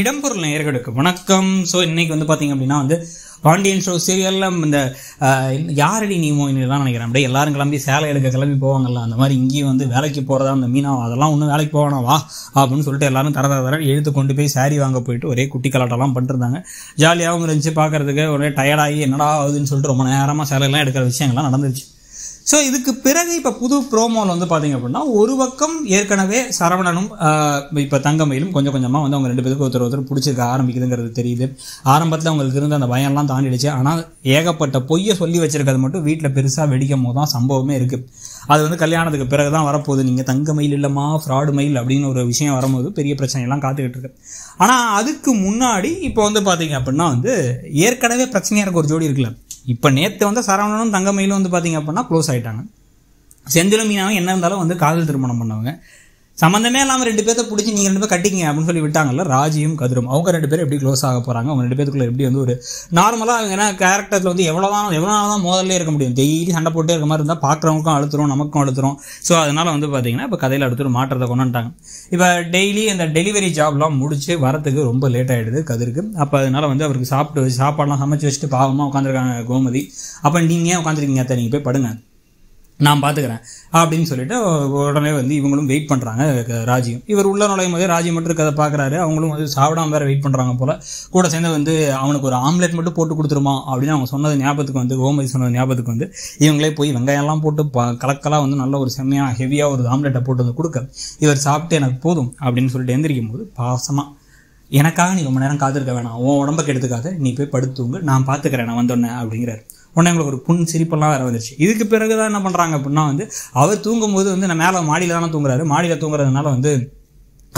இடம்பொருள் நேயர்களுக்கு வணக்கம் ஸோ இன்னைக்கு வந்து பார்த்தீங்க அப்படின்னா வந்து பாண்டியன் ஷோ சீரியலில் இந்த யாரடி நீ மோயின்லாம் நினைக்கிறேன் அப்படியே எல்லாரும் கிளம்பி சேலை எடுக்க கிளம்பி போவாங்கல்ல அந்த மாதிரி இங்கேயும் வந்து வேலைக்கு போகிறதா அந்த மீனா அதெல்லாம் ஒன்றும் வேலைக்கு போகணும் வா அப்படின்னு சொல்லிட்டு எல்லாரும் தர தர எழுத்து கொண்டு போய் சாரி வாங்க போயிட்டு ஒரே குட்டி கலாட்டெல்லாம் பண்ணிருந்தாங்க ஜாலியாகவும் இருந்துச்சு பார்க்குறதுக்கு ஒரே டயர்டாகி என்னடா ஆகுதுன்னு சொல்லிட்டு ரொம்ப நேரமாக சேலையெல்லாம் எடுக்கிற விஷயங்கள்லாம் நடந்துருச்சு ஸோ இதுக்கு பிறகு இப்போ புது ப்ரோமோவில் வந்து பார்த்தீங்க அப்படின்னா ஒரு பக்கம் ஏற்கனவே சரவணனும் இப்போ தங்கமையிலும் கொஞ்சம் கொஞ்சமாக வந்து அவங்க ரெண்டு பேருக்கு ஒருத்தர் ஒருத்தர் பிடிச்சிருக்க ஆரம்பிக்குதுங்கிறது தெரியுது ஆரம்பத்தில் அவங்களுக்கு இருந்த அந்த பயம்லாம் தாண்டிடுச்சு ஆனால் ஏகப்பட்ட பொய்யை சொல்லி வச்சிருக்கிறது மட்டும் வீட்டில் பெருசாக வெடிக்கும் போது தான் சம்பவமே இருக்குது அது வந்து கல்யாணத்துக்கு பிறகு தான் வரப்போகுது நீங்கள் தங்க மயில் இல்லைம்மா ஃப்ராடு மயில் அப்படின்னு ஒரு விஷயம் வரும்போது பெரிய பிரச்சனையெல்லாம் காத்துக்கிட்டு இருக்கு ஆனால் அதுக்கு முன்னாடி இப்போ வந்து பார்த்தீங்க அப்படின்னா வந்து ஏற்கனவே பிரச்சனையாக இருக்க ஒரு ஜோடி இருக்குல்ல இப்போ நேற்று வந்து சரவணனும் தங்கமயிலும் வந்து பார்த்திங்க அப்படின்னா க்ளோஸ் ஆகிட்டாங்க செந்திலும் மீனாவும் என்ன இருந்தாலும் வந்து காதல் திருமணம் பண்ணவங்க சம்மந்தமே இல்லாமல் ரெண்டு பேர்த்த பிடிச்சி நீங்கள் ரெண்டு பேர் கட்டிங்க அப்படின்னு சொல்லி விட்டாங்கல்ல ராஜியும் கதிரும் அவங்க ரெண்டு பேரும் எப்படி க்ளோஸ் ஆக போகிறாங்க அவங்க ரெண்டு பேத்துக்குள்ள எப்படி வந்து ஒரு நார்மலாக அவங்க என்ன கேரக்டரில் வந்து எவ்வளோ தான் எவ்வளோ நாள் தான் முதல்ல இருக்க முடியும் டெய்லி சண்டை போட்டே இருக்க மாதிரி இருந்தால் பார்க்குறவங்களுக்கும் அழுத்துறோம் நமக்கும் அழுத்துறோம் ஸோ அதனால் வந்து பார்த்தீங்கன்னா இப்போ கதையில் அடுத்து மாற்றத்தை கொண்டுட்டாங்க இப்போ டெய்லி அந்த டெலிவரி ஜாப்லாம் முடிச்சு வரத்துக்கு ரொம்ப லேட் ஆகிடுது கதிருக்கு அப்போ அதனால் வந்து அவருக்கு சாப்பிட்டு வச்சு சாப்பாடெலாம் சமைச்சு வச்சுட்டு பாவமாக உட்காந்துருக்காங்க கோமதி அப்போ நீங்கள் ஏன் உட்காந்துருக்கீங்க அத்தை நீங்கள் போய் படுங்க நான் பார்த்துக்கிறேன் அப்படின்னு சொல்லிட்டு உடனே வந்து இவங்களும் வெயிட் பண்ணுறாங்க ராஜியும் இவர் உள்ள நுழையும் போதே ராஜி மட்டும் இருக்கதை பார்க்குறாரு அவங்களும் வந்து சாப்பிடாம வேற வெயிட் பண்ணுறாங்க போல் கூட சேர்ந்து வந்து அவனுக்கு ஒரு ஆம்லேட் மட்டும் போட்டு கொடுத்துருமா அப்படின்னு அவங்க சொன்னது ஞாபகத்துக்கு வந்து ஓமதி சொன்னது ஞாபகத்துக்கு வந்து இவங்களே போய் வெங்காயம்லாம் போட்டு கலக்கலாக வந்து நல்ல ஒரு செம்மையாக ஹெவியாக ஒரு ஆம்லேட்டை போட்டு வந்து கொடுக்க இவர் சாப்பிட்டு எனக்கு போதும் அப்படின்னு சொல்லிட்டு எந்திரிக்கும் போது பாசமாக எனக்காக நீ ரொம்ப நேரம் காத்திருக்க வேணாம் உன் உடம்பை கெடுத்துக்காத நீ போய் படுத்துவங்க நான் பார்த்துக்கிறேன் நான் வந்தோடனே அப்படிங்கிறார் உடனே எங்களுக்கு ஒரு புண் சிரிப்பெல்லாம் வேறு வந்துச்சு இதுக்கு பிறகு தான் என்ன பண்ணுறாங்க அப்படின்னா வந்து அவர் தூங்கும்போது வந்து நான் மேலே மாடியில் தானே தூங்குறாரு மாடியில் தூங்குறதுனால வந்து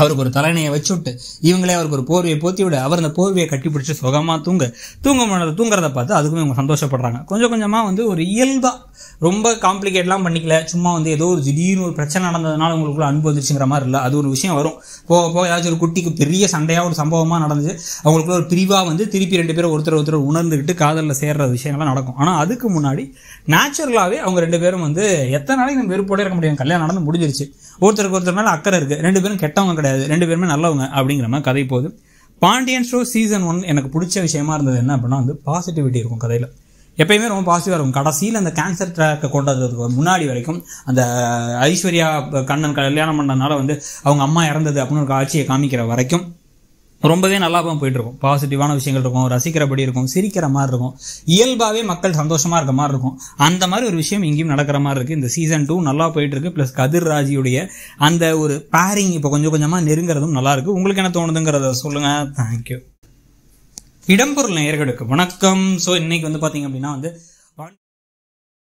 அவருக்கு ஒரு தலைனையை வச்சு விட்டு இவங்களே அவருக்கு ஒரு போர்வையை போத்தி விட அவர் அந்த போர்வையை கட்டி பிடிச்சி சுகமாக தூங்க தூங்க தூங்குறத பார்த்து அதுக்குமே இவங்க சந்தோஷப்படுறாங்க கொஞ்சம் கொஞ்சமாக வந்து ஒரு இயல்பாக ரொம்ப காம்ப்ளிகேட்லாம் பண்ணிக்கல சும்மா வந்து ஏதோ ஒரு திடீர்னு ஒரு பிரச்சனை நடந்ததுனால உங்களுக்குள்ள அன்பு மாதிரி இல்லை அது ஒரு விஷயம் வரும் போக போக ஏதாச்சும் ஒரு குட்டிக்கு பெரிய சண்டையாக ஒரு சம்பவமாக நடந்துச்சு அவங்களுக்குள்ள ஒரு பிரிவாக வந்து திருப்பி ரெண்டு பேரும் ஒருத்தர் ஒருத்தர் உணர்ந்துக்கிட்டு காதலில் சேர்கிற விஷயங்கள்லாம் நடக்கும் ஆனால் அதுக்கு முன்னாடி நேச்சுரலாகவே அவங்க ரெண்டு பேரும் வந்து எத்தனை நாளைக்கு நம்ம வெறுப்போட இருக்க முடியும் கல்யாணம் நடந்து முடிஞ்சிருச்சு ஒருத்தருக்கு ஒருத்தர் மேலே அக்கறை இருக்குது ரெண்டு பேரும் கெட்டவங்க கிடையாது ரெண்டு பேருமே நல்லவங்க அப்படிங்கிற மாதிரி கதை போகுது பாண்டியன் ஷோ சீசன் ஒன் எனக்கு பிடிச்ச விஷயமா இருந்தது என்ன அப்படின்னா வந்து பாசிட்டிவிட்டி இருக்கும் கதையில் எப்பயுமே ரொம்ப பாசிட்டிவாக இருக்கும் கடைசியில் அந்த கேன்சர் ட்ராக்கை கொண்டதுக்கு முன்னாடி வரைக்கும் அந்த ஐஸ்வர்யா கண்ணன் கல்யாணம் பண்ணனால வந்து அவங்க அம்மா இறந்தது அப்படின்னு ஒரு காட்சியை காமிக்கிற வரைக்கும் ரொம்பவே நல்லா போயிட்டுருக்கும் பாசிட்டிவான விஷயங்கள் இருக்கும் ரசிக்கிறபடி இருக்கும் சிரிக்கிற மாதிரி இருக்கும் இயல்பாகவே மக்கள் சந்தோஷமாக இருக்க மாதிரி இருக்கும் அந்த மாதிரி ஒரு விஷயம் இங்கேயும் நடக்கிற மாதிரி இருக்குது இந்த சீசன் டூ நல்லா போயிட்டுருக்கு ப்ளஸ் கதிர் ராஜியுடைய அந்த ஒரு பேரிங் இப்போ கொஞ்சம் கொஞ்சமாக நெருங்குறதும் நல்லாயிருக்கு உங்களுக்கு என்ன தோணுதுங்கிறத சொல்லுங்கள் தேங்க்யூ இடம்பொருள் நேயர்களுக்கு வணக்கம் ஸோ இன்னைக்கு வந்து பார்த்தீங்க அப்படின்னா வந்து